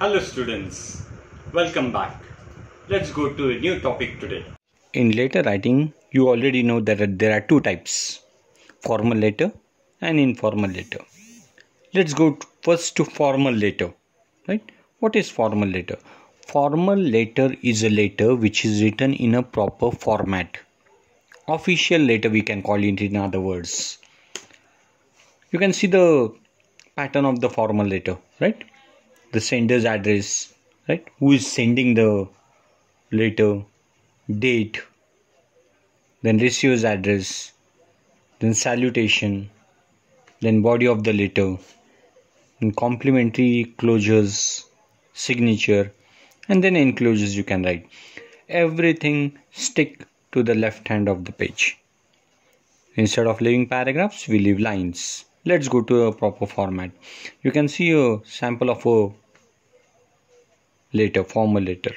Hello students, welcome back. Let's go to a new topic today. In letter writing, you already know that there are two types, formal letter and informal letter. Let's go to first to formal letter, right? What is formal letter? Formal letter is a letter which is written in a proper format. Official letter we can call it in other words. You can see the pattern of the formal letter, right? the sender's address right who is sending the letter date then receiver's address then salutation then body of the letter then complementary closures signature and then enclosures you can write everything stick to the left hand of the page instead of leaving paragraphs we leave lines let's go to a proper format you can see a sample of a later, formal letter.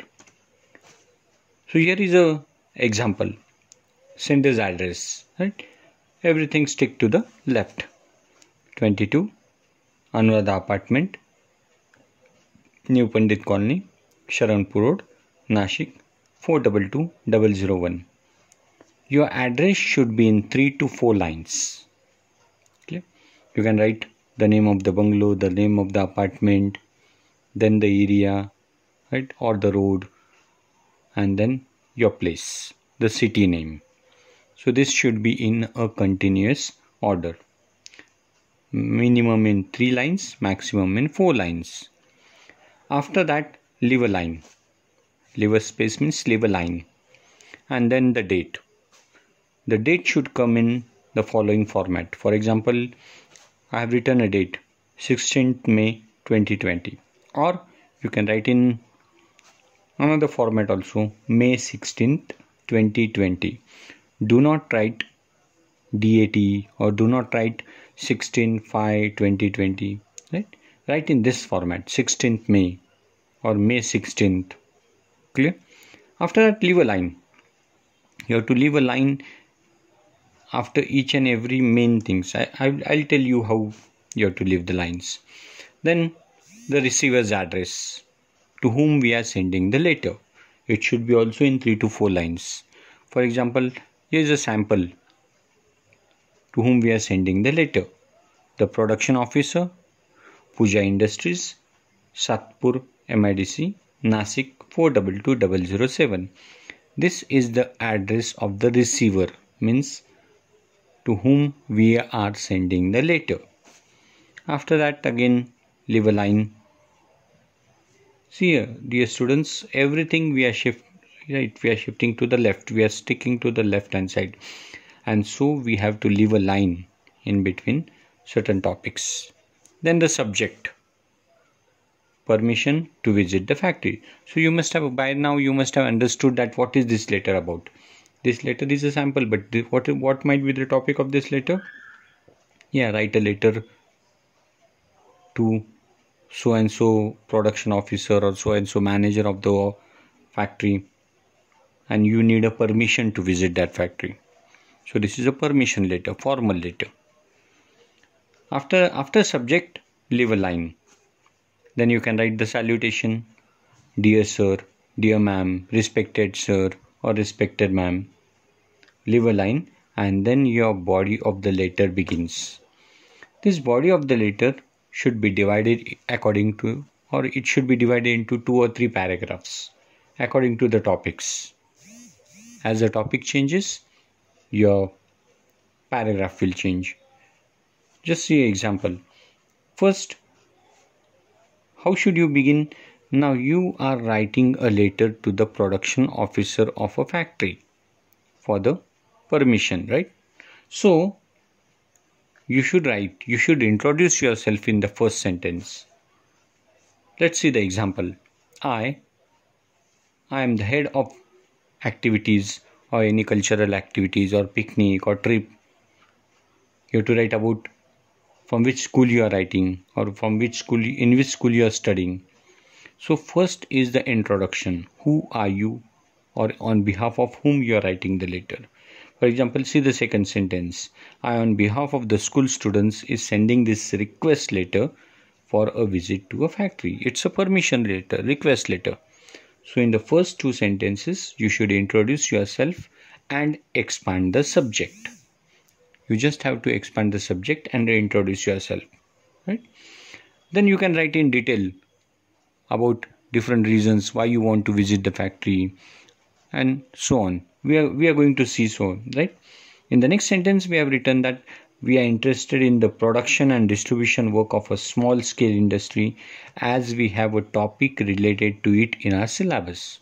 So here is a example. Sender's address, right? Everything stick to the left. 22, Anuradha Apartment, New Pandit Colony, Sharanpur Road, Nashik, 422001. Your address should be in 3 to 4 lines. Okay? You can write the name of the bungalow, the name of the apartment, then the area, right or the road and then your place the city name so this should be in a continuous order minimum in 3 lines maximum in 4 lines after that leave a line leave a space means leave a line and then the date the date should come in the following format for example i have written a date 16th may 2020 or you can write in another format also may 16th 2020 do not write dat or do not write 16 5 2020 right write in this format 16th may or may 16th clear after that leave a line you have to leave a line after each and every main things I, I, i'll tell you how you have to leave the lines then the receiver's address to whom we are sending the letter. It should be also in 3 to 4 lines. For example, here is a sample to whom we are sending the letter. The production officer, Puja Industries, Satpur MIDC, Nasik 422007. This is the address of the receiver, means to whom we are sending the letter. After that, again, leave a line see here dear students everything we are shift right we are shifting to the left we are sticking to the left hand side and so we have to leave a line in between certain topics then the subject permission to visit the factory so you must have by now you must have understood that what is this letter about this letter is a sample but the, what what might be the topic of this letter yeah write a letter to so and so production officer or so and so manager of the factory and you need a permission to visit that factory so this is a permission letter formal letter after after subject leave a line then you can write the salutation dear sir dear ma'am respected sir or respected ma'am leave a line and then your body of the letter begins this body of the letter should be divided according to or it should be divided into two or three paragraphs according to the topics. As the topic changes, your paragraph will change. Just see example. First, how should you begin? Now you are writing a letter to the production officer of a factory for the permission, right? So you should write, you should introduce yourself in the first sentence. Let's see the example. I, I am the head of activities or any cultural activities or picnic or trip. You have to write about from which school you are writing or from which school in which school you are studying. So first is the introduction. Who are you or on behalf of whom you are writing the letter? For example, see the second sentence. I, on behalf of the school students, is sending this request letter for a visit to a factory. It's a permission letter, request letter. So, in the first two sentences, you should introduce yourself and expand the subject. You just have to expand the subject and introduce yourself. Right? Then you can write in detail about different reasons why you want to visit the factory and so on we are we are going to see so right in the next sentence we have written that we are interested in the production and distribution work of a small scale industry as we have a topic related to it in our syllabus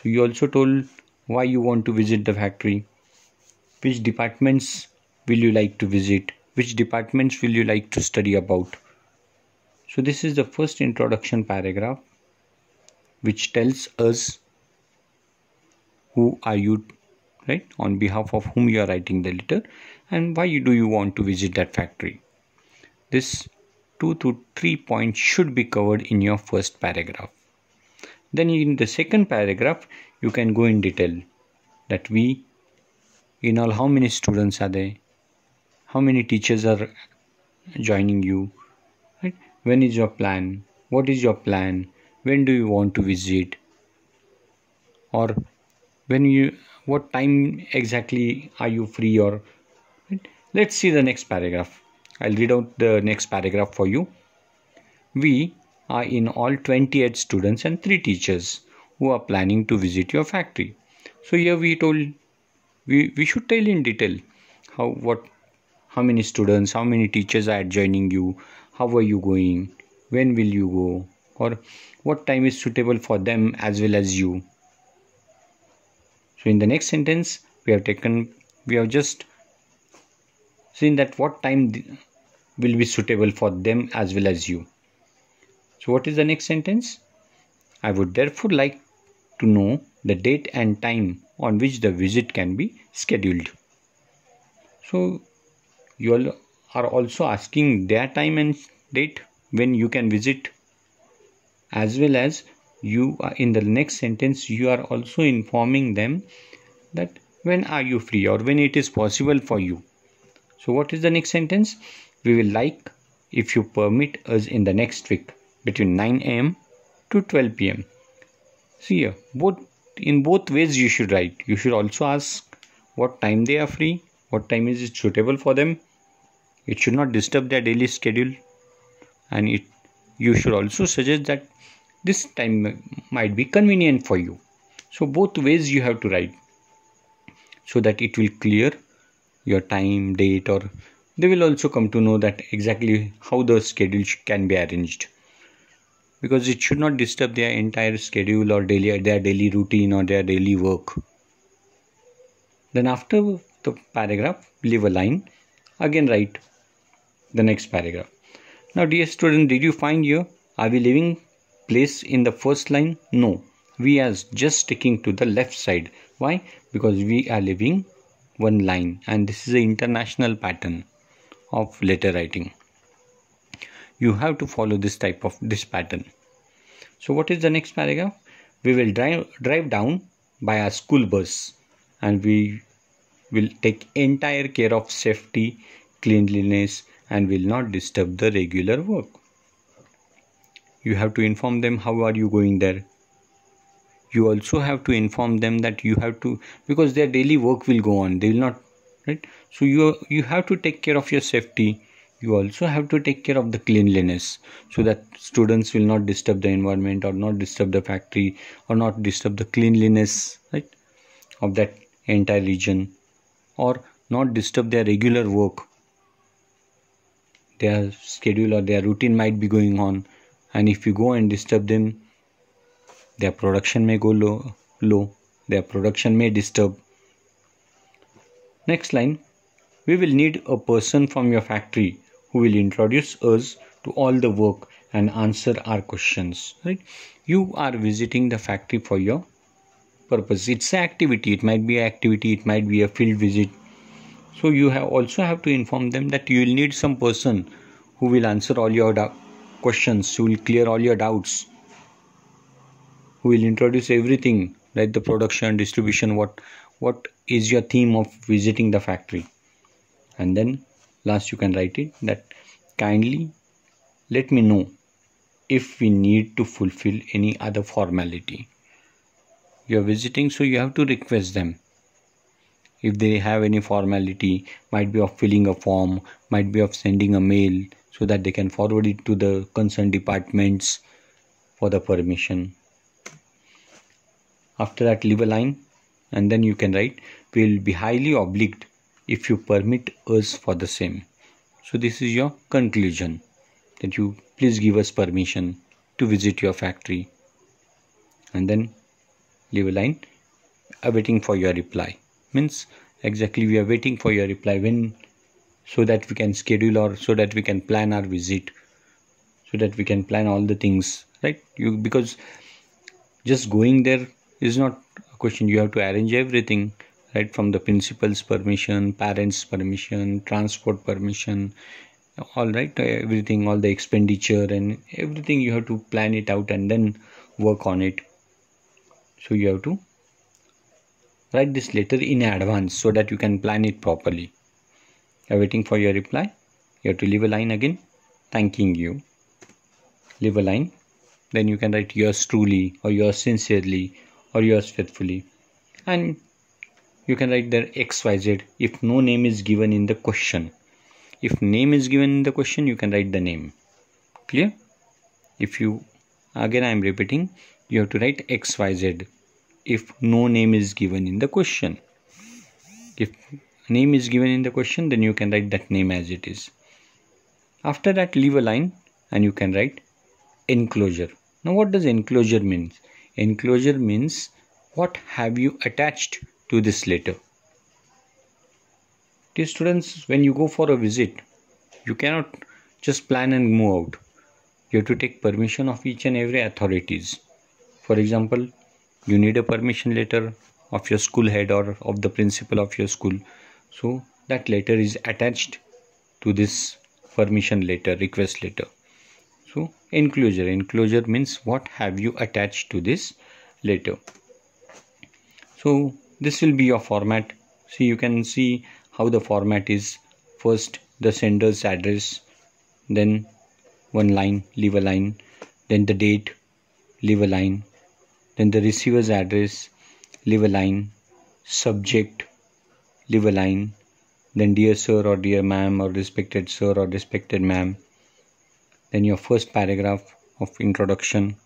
so you also told why you want to visit the factory which departments will you like to visit which departments will you like to study about so this is the first introduction paragraph which tells us who are you right on behalf of whom you are writing the letter and why do you want to visit that factory this two to three points should be covered in your first paragraph then in the second paragraph you can go in detail that we in all how many students are there how many teachers are joining you right when is your plan what is your plan when do you want to visit or when you what time exactly are you free or right? let's see the next paragraph i'll read out the next paragraph for you we are in all 28 students and 3 teachers who are planning to visit your factory so here we told we, we should tell in detail how what how many students how many teachers are joining you how are you going when will you go or what time is suitable for them as well as you so in the next sentence we have taken we have just seen that what time will be suitable for them as well as you so what is the next sentence i would therefore like to know the date and time on which the visit can be scheduled so you all are also asking their time and date when you can visit as well as you are, uh, in the next sentence you are also informing them that when are you free or when it is possible for you so what is the next sentence we will like if you permit us in the next week between 9 am to 12 pm see here both in both ways you should write you should also ask what time they are free what time is it suitable for them it should not disturb their daily schedule and it you should also suggest that this time might be convenient for you so both ways you have to write so that it will clear your time date or they will also come to know that exactly how the schedule can be arranged because it should not disturb their entire schedule or daily their daily routine or their daily work then after the paragraph leave a line again write the next paragraph now dear student did you find you are we living Place in the first line no we are just sticking to the left side why because we are leaving one line and this is the international pattern of letter writing you have to follow this type of this pattern so what is the next paragraph we will drive drive down by our school bus and we will take entire care of safety cleanliness and will not disturb the regular work you have to inform them how are you going there you also have to inform them that you have to because their daily work will go on they will not right so you you have to take care of your safety you also have to take care of the cleanliness so that students will not disturb the environment or not disturb the factory or not disturb the cleanliness right of that entire region or not disturb their regular work their schedule or their routine might be going on and if you go and disturb them their production may go low low their production may disturb next line we will need a person from your factory who will introduce us to all the work and answer our questions right you are visiting the factory for your purpose it's an activity it might be an activity it might be a field visit so you have also have to inform them that you will need some person who will answer all your questions you will clear all your doubts we will introduce everything like the production distribution what what is your theme of visiting the factory and then last you can write it that kindly let me know if we need to fulfill any other formality you are visiting so you have to request them if they have any formality might be of filling a form might be of sending a mail so that they can forward it to the concerned departments for the permission after that leave a line and then you can write we will be highly obliged if you permit us for the same so this is your conclusion that you please give us permission to visit your factory and then leave a line awaiting for your reply means exactly we are waiting for your reply when so that we can schedule or so that we can plan our visit so that we can plan all the things right you because just going there is not a question you have to arrange everything right from the principal's permission parents permission transport permission all right everything all the expenditure and everything you have to plan it out and then work on it so you have to write this letter in advance so that you can plan it properly are waiting for your reply. You have to leave a line again, thanking you. Leave a line. Then you can write yours truly or yours sincerely or yours faithfully. And you can write there XYZ if no name is given in the question. If name is given in the question, you can write the name. Clear? If you, again I am repeating, you have to write XYZ if no name is given in the question. If name is given in the question then you can write that name as it is after that leave a line and you can write enclosure now what does enclosure means enclosure means what have you attached to this letter dear students when you go for a visit you cannot just plan and move out you have to take permission of each and every authorities for example you need a permission letter of your school head or of the principal of your school so that letter is attached to this permission letter request letter so enclosure enclosure means what have you attached to this letter so this will be your format so you can see how the format is first the sender's address then one line leave a line then the date leave a line then the receiver's address leave a line subject leave a line, then dear sir or dear ma'am or respected sir or respected ma'am. Then your first paragraph of introduction,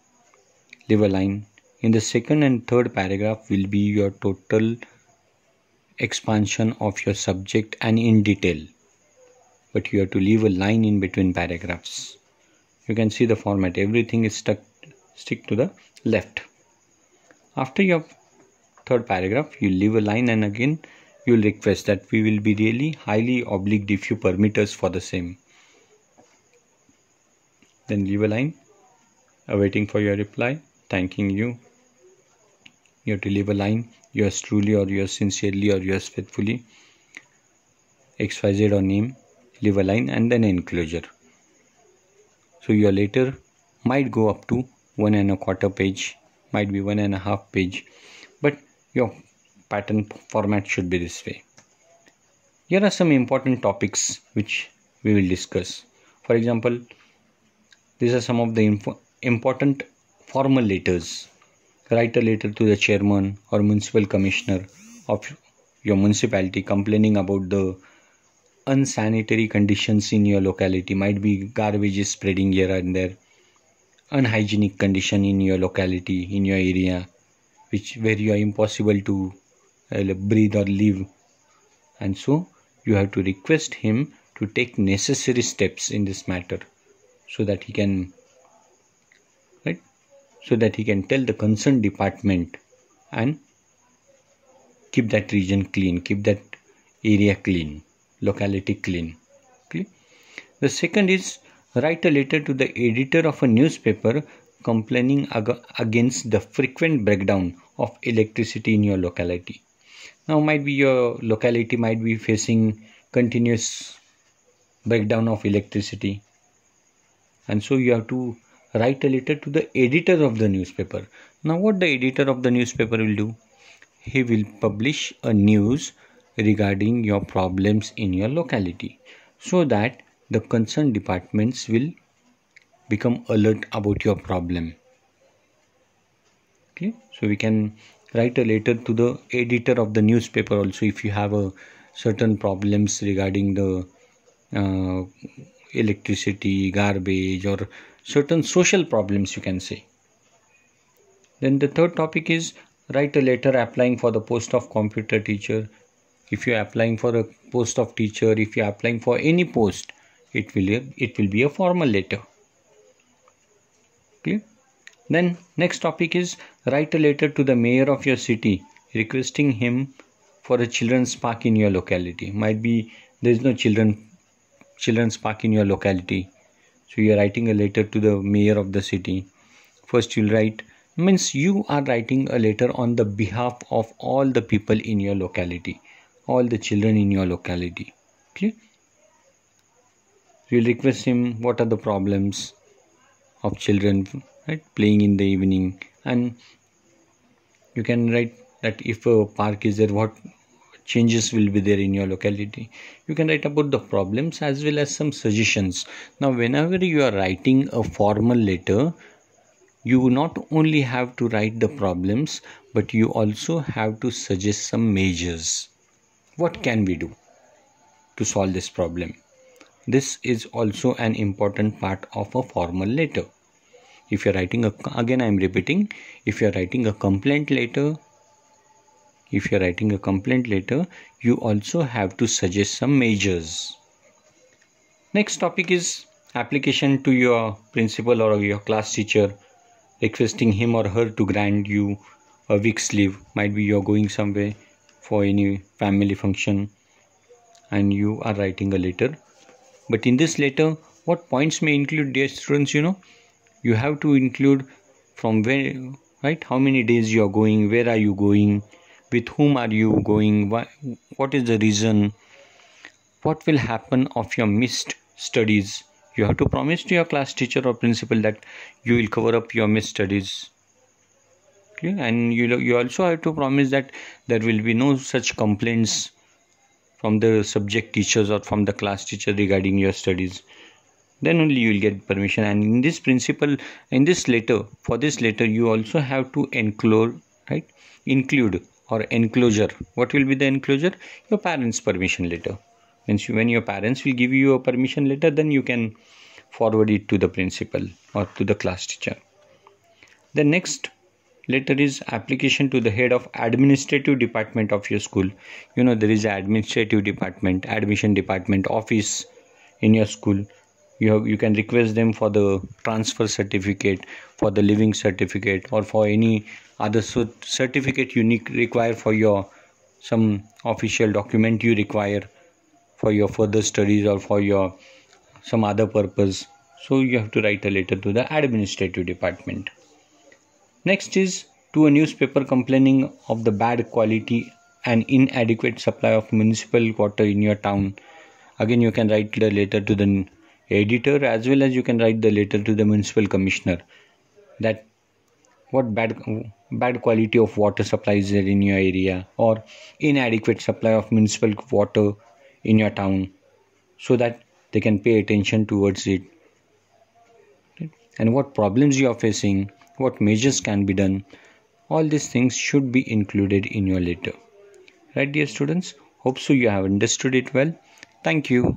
leave a line. In the second and third paragraph will be your total expansion of your subject and in detail. But you have to leave a line in between paragraphs. You can see the format. Everything is stuck stick to the left. After your third paragraph, you leave a line and again you will request that we will be really highly obliged if you permit us for the same then leave a line awaiting for your reply thanking you you have to leave a line yours truly or yours sincerely or yours faithfully xyz or name leave a line and then enclosure so your letter might go up to one and a quarter page might be one and a half page but your pattern format should be this way here are some important topics which we will discuss for example these are some of the info, important formal letters write a letter to the chairman or municipal commissioner of your municipality complaining about the unsanitary conditions in your locality might be garbage is spreading here and there unhygienic condition in your locality in your area which where you are impossible to breathe or live and so you have to request him to take necessary steps in this matter so that he can right so that he can tell the concerned department and keep that region clean keep that area clean locality clean okay the second is write a letter to the editor of a newspaper complaining ag against the frequent breakdown of electricity in your locality now might be your locality might be facing continuous breakdown of electricity and so you have to write a letter to the editor of the newspaper now what the editor of the newspaper will do he will publish a news regarding your problems in your locality so that the concerned departments will become alert about your problem okay so we can write a letter to the editor of the newspaper also if you have a certain problems regarding the uh, electricity garbage or certain social problems you can say then the third topic is write a letter applying for the post of computer teacher if you're applying for a post of teacher if you're applying for any post it will it will be a formal letter okay then next topic is Write a letter to the mayor of your city requesting him for a children's park in your locality. Might be there is no children children's park in your locality. So you are writing a letter to the mayor of the city. First you'll write means you are writing a letter on the behalf of all the people in your locality, all the children in your locality. You'll request him what are the problems of children right playing in the evening and you can write that if a park is there what changes will be there in your locality you can write about the problems as well as some suggestions now whenever you are writing a formal letter you not only have to write the problems but you also have to suggest some measures what can we do to solve this problem this is also an important part of a formal letter if you are writing a again i am repeating if you are writing a complaint letter if you are writing a complaint letter you also have to suggest some measures next topic is application to your principal or your class teacher requesting him or her to grant you a week's leave might be you are going somewhere for any family function and you are writing a letter but in this letter what points may include dear students you know you have to include from where right how many days you are going where are you going with whom are you going why, what is the reason what will happen of your missed studies you have to promise to your class teacher or principal that you will cover up your missed studies okay? and you you also have to promise that there will be no such complaints from the subject teachers or from the class teacher regarding your studies then only you will get permission and in this principle in this letter for this letter you also have to enclose right include or enclosure what will be the enclosure your parents permission letter means when your parents will give you a permission letter then you can forward it to the principal or to the class teacher the next letter is application to the head of administrative department of your school you know there is administrative department admission department office in your school you have, you can request them for the transfer certificate for the living certificate or for any other certificate you require for your some official document you require for your further studies or for your some other purpose so you have to write a letter to the administrative department next is to a newspaper complaining of the bad quality and inadequate supply of municipal water in your town again you can write the letter to the editor as well as you can write the letter to the municipal commissioner that what bad bad quality of water supply is there in your area or inadequate supply of municipal water in your town so that they can pay attention towards it and what problems you are facing what measures can be done all these things should be included in your letter right dear students hope so you have understood it well thank you